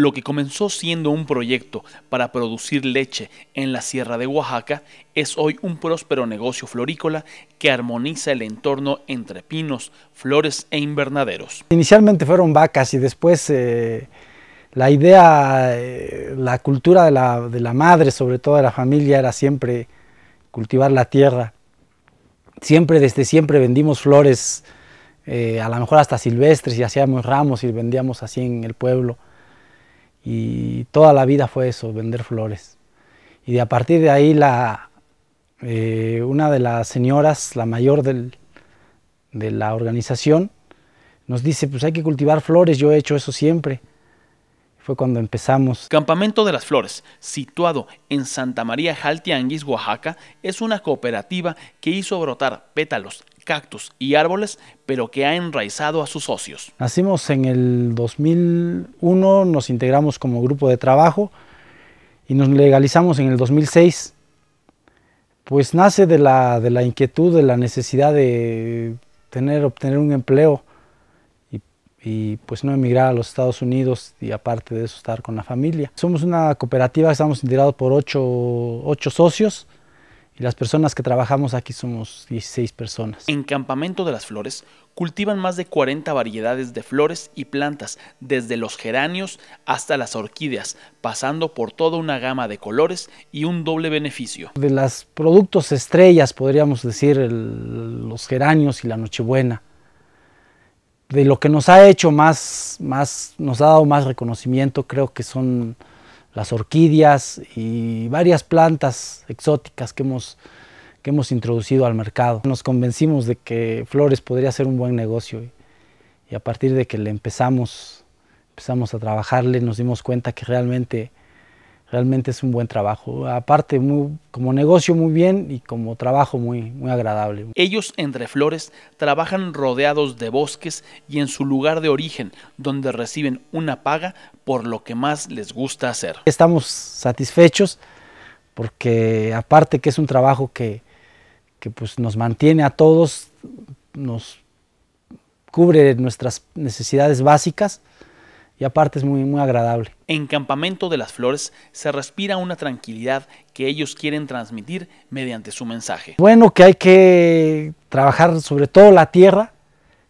Lo que comenzó siendo un proyecto para producir leche en la Sierra de Oaxaca es hoy un próspero negocio florícola que armoniza el entorno entre pinos, flores e invernaderos. Inicialmente fueron vacas y después eh, la idea, eh, la cultura de la, madre, sobre todo de la familia, era siempre cultivar la tierra. Siempre, desde siempre vendimos flores, eh, a lo mejor hasta silvestres y hacíamos ramos y vendíamos así en el pueblo y toda la vida fue eso, vender flores. Y de a partir de ahí la, eh, una de las señoras, la mayor de la organización, nos dice, pues hay que cultivar flores, yo he hecho eso siempre. Fue cuando empezamos. Campamento de las Flores, situado en Santa María Jaltianguis, Oaxaca, es una cooperativa que hizo brotar pétalos, cactus y árboles, pero que ha enraizado a sus socios. Nacimos en el 2001, nos integramos como grupo de trabajo y nos legalizamos en el 2006. Pues nace de la, de la inquietud, de la necesidad de tener, obtener un empleo y, pues no emigrar a los Estados Unidos y aparte de eso estar con la familia. Somos una cooperativa, estamos integrados por ocho, ocho socios y las personas que trabajamos aquí somos 16 personas. En Campamento de las Flores cultivan más de 40 variedades de flores y plantas, desde los geranios hasta las orquídeas, pasando por toda una gama de colores y un doble beneficio. De los productos estrellas, podríamos decir, los geranios y la nochebuena. De lo que nos ha hecho más, más, nos ha dado más reconocimiento, creo que son las orquídeas y varias plantas exóticas que hemos, que hemos introducido al mercado. Nos convencimos de que flores podría ser un buen negocio y, a partir de que le empezamos, empezamos a trabajarle nos dimos cuenta que realmente Realmente es un buen trabajo. Aparte, como negocio muy bien y como trabajo muy, muy agradable. Ellos entre flores trabajan rodeados de bosques y en su lugar de origen, donde reciben una paga por lo que más les gusta hacer. Estamos satisfechos porque aparte que es un trabajo que, que pues nos mantiene a todos, nos cubre nuestras necesidades básicas y aparte es muy, muy agradable. En Campamento de las Flores se respira una tranquilidad que ellos quieren transmitir mediante su mensaje. Bueno, que hay que trabajar sobre todo la tierra,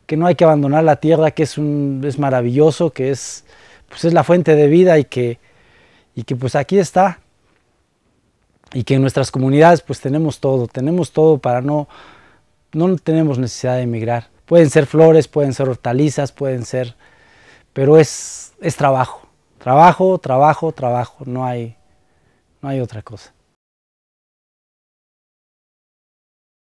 que no hay que abandonar la tierra, que es, un, es maravilloso, que es, pues es la fuente de vida y que, y que pues aquí está. Y que en nuestras comunidades pues tenemos todo, tenemos todo para no, no tenemos necesidad de emigrar. Pueden ser flores, pueden ser hortalizas, pueden ser pero es, es trabajo, trabajo, trabajo, trabajo, no hay, no hay otra cosa.